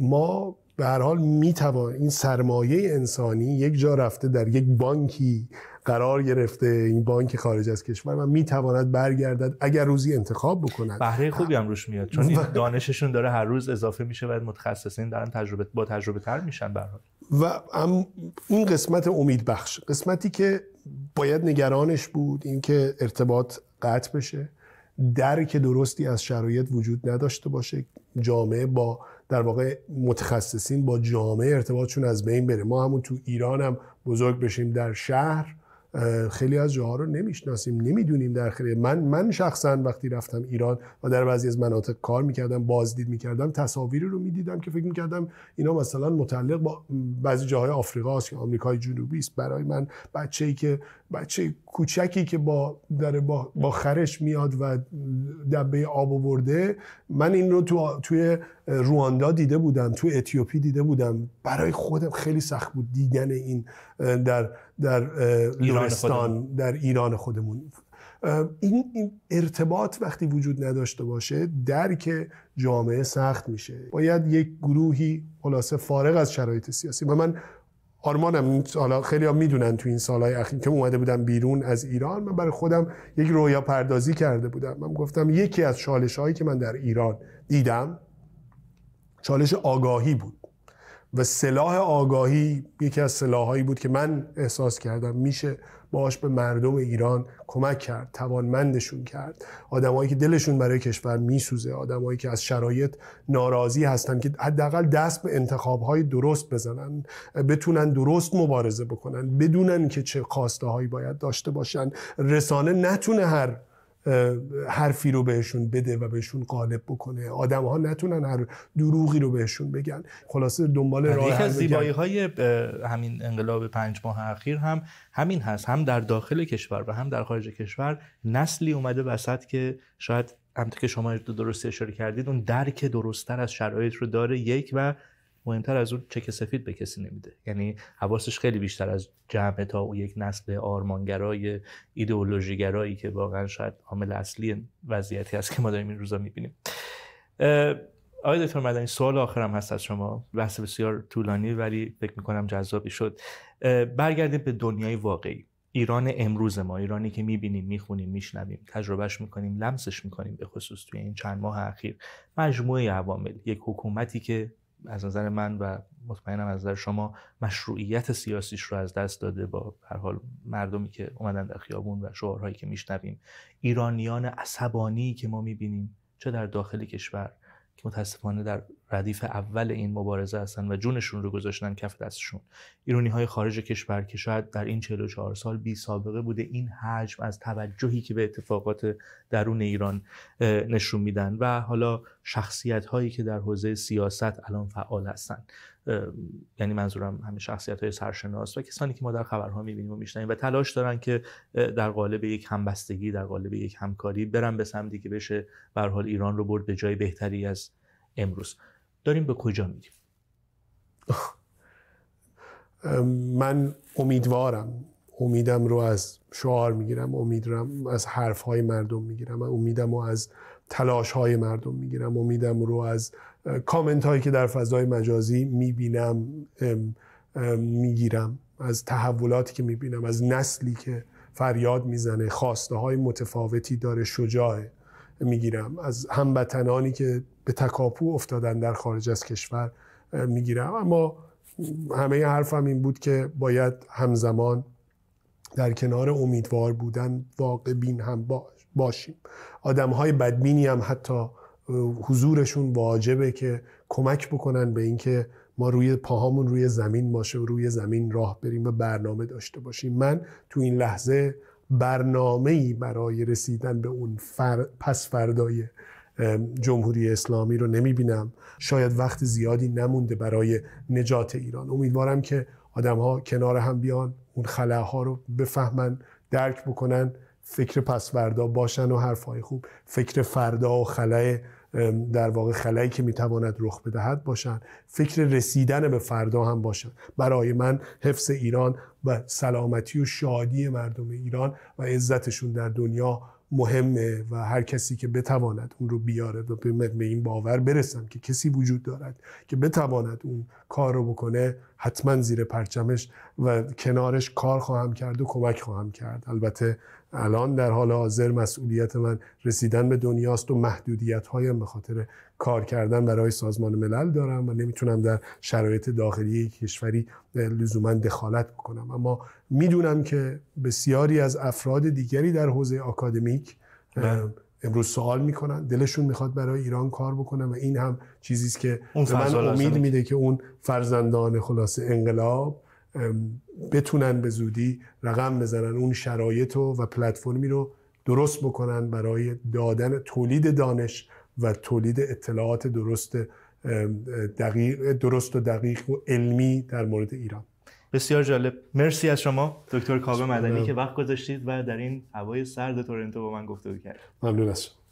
ما به هر حال میتوان این سرمایه انسانی یک جا رفته در یک بانکی قرار گرفته این بانک خارج از کشور و میتواند برگردد اگر روزی انتخاب بکند بهره خوبی هم روش میاد چون دانششون داره هر روز اضافه میشه و متخصصین دارن تجربه با تجربه تر میشن حال و این قسمت امید بخش قسمتی که باید نگرانش بود اینکه ارتباط قطع بشه درک درستی از شرایط وجود نداشته باشه جامعه با در واقع متخصصین با جامعه ارتباطشون از بین بره ما همون تو ایران هم بزرگ بشیم در شهر خیلی از جاها رو نمیشناسیم نمیدونیم در خیلی من من شخصا وقتی رفتم ایران و در بعضی از مناطق کار میکردم بازدید میکردم تصاویری رو میدیدم که فکر میکردم اینا مثلا متعلق با بعضی جاهای آفریقا است که آمریکای جنوبی است برای من بچه که بچه کوچکی که با در با, با خرش میاد و دبه آب آورده من این رو تو توی رواندا دیده بودم تو اتیوپی دیده بودم برای خودم خیلی سخت بود دیدن این در در لورستان در ایران خودمون این, ارتباط وقتی وجود نداشته باشه درک جامعه سخت میشه باید یک گروهی خلاصه فارغ از شرایط سیاسی و من آرمانم حالا خیلی ها میدونن تو این سالهای اخیر که اومده بودم بیرون از ایران من برای خودم یک رویا پردازی کرده بودم من گفتم یکی از چالش هایی که من در ایران دیدم چالش آگاهی بود و سلاح آگاهی یکی از سلاحهایی بود که من احساس کردم میشه باش به مردم ایران کمک کرد توانمندشون کرد آدمایی که دلشون برای کشور میسوزه آدمایی که از شرایط ناراضی هستن که حداقل دست به انتخابهای درست بزنن بتونن درست مبارزه بکنن بدونن که چه خواسته هایی باید داشته باشن رسانه نتونه هر حرفی رو بهشون بده و بهشون قالب بکنه آدم ها نتونن هر دروغی رو بهشون بگن خلاصه دنبال یعنی راه یکی از زیبایی های همین انقلاب پنج ماه اخیر هم همین هست هم در داخل کشور و هم در خارج کشور نسلی اومده وسط که شاید همطور که شما درست اشاره کردید اون درک درستتر از شرایط رو داره یک و مهمتر از اون چک سفید به کسی نمیده یعنی حواسش خیلی بیشتر از جمعه تا او یک نسل آرمانگرای ایدئولوژیگرایی که واقعا شاید عامل اصلی وضعیتی هست که ما داریم این روزا میبینیم آقای دکتر مدنی سوال آخرم هست از شما بحث بسیار طولانی ولی فکر میکنم جذابی شد برگردیم به دنیای واقعی ایران امروز ما ایرانی که میبینیم میخونیم میشنویم تجربهش میکنیم لمسش میکنیم به خصوص توی این چند ماه اخیر مجموعه عوامل یک حکومتی که از نظر من و مطمئنم از نظر شما مشروعیت سیاسیش رو از دست داده با هر حال مردمی که اومدن در خیابون و شعارهایی که میشنویم ایرانیان عصبانی که ما میبینیم چه در داخل کشور که متاسفانه در ردیف اول این مبارزه هستن و جونشون رو گذاشتن کف دستشون ایرانی های خارج کشور که شاید در این 44 سال بی سابقه بوده این حجم از توجهی که به اتفاقات درون ایران نشون میدن و حالا شخصیت هایی که در حوزه سیاست الان فعال هستن یعنی منظورم همه شخصیت های سرشناس و کسانی که ما در خبرها میبینیم و میشنیم و تلاش دارن که در قالب یک همبستگی در قالب یک همکاری برن به سمتی که بشه به حال ایران رو برد به جای بهتری از امروز داریم به کجا میریم من امیدوارم امیدم رو از شعار میگیرم امیدم از حرف های مردم میگیرم امیدم رو از تلاش های مردم میگیرم امیدم رو از کامنت هایی که در فضای مجازی میبینم میگیرم از تحولاتی که میبینم از نسلی که فریاد میزنه خواسته های متفاوتی داره شجاعه میگیرم از هموطنانی که به تکاپو افتادن در خارج از کشور میگیرم اما همه حرفم این بود که باید همزمان در کنار امیدوار بودن واقع بین هم باشیم آدم های بدبینی هم حتی حضورشون واجبه که کمک بکنن به اینکه ما روی پاهامون روی زمین باشه و روی زمین راه بریم و برنامه داشته باشیم من تو این لحظه برنامه‌ای برای رسیدن به اون فر... پس فردای جمهوری اسلامی رو نمیبینم شاید وقت زیادی نمونده برای نجات ایران امیدوارم که آدم ها کنار هم بیان اون ها رو بفهمن درک بکنن فکر پسوردا باشن و حرفهای خوب فکر فردا و خلای در واقع خلایی که میتواند رخ بدهد باشن فکر رسیدن به فردا هم باشن برای من حفظ ایران و سلامتی و شادی مردم ایران و عزتشون در دنیا مهمه و هر کسی که بتواند اون رو بیاره و به این باور برسم که کسی وجود دارد که بتواند اون کار رو بکنه حتما زیر پرچمش و کنارش کار خواهم کرد و کمک خواهم کرد البته الان در حال حاضر مسئولیت من رسیدن به دنیاست و محدودیت هایم به خاطر کار کردن برای سازمان ملل دارم و نمیتونم در شرایط داخلی کشوری لزوما دخالت بکنم اما میدونم که بسیاری از افراد دیگری در حوزه آکادمیک بله. امروز سوال میکنن دلشون میخواد برای ایران کار بکنن و این هم چیزی است که من امید میده که اون فرزندان خلاصه انقلاب بتونن به زودی رقم بزنن اون شرایط و, و پلتفرمی رو درست بکنن برای دادن تولید دانش و تولید اطلاعات درست دقیق درست و دقیق و علمی در مورد ایران بسیار جالب مرسی از شما دکتر کاوه مدنی که وقت گذاشتید و در این هوای سرد تورنتو با من گفتگو کرد ممنون از شما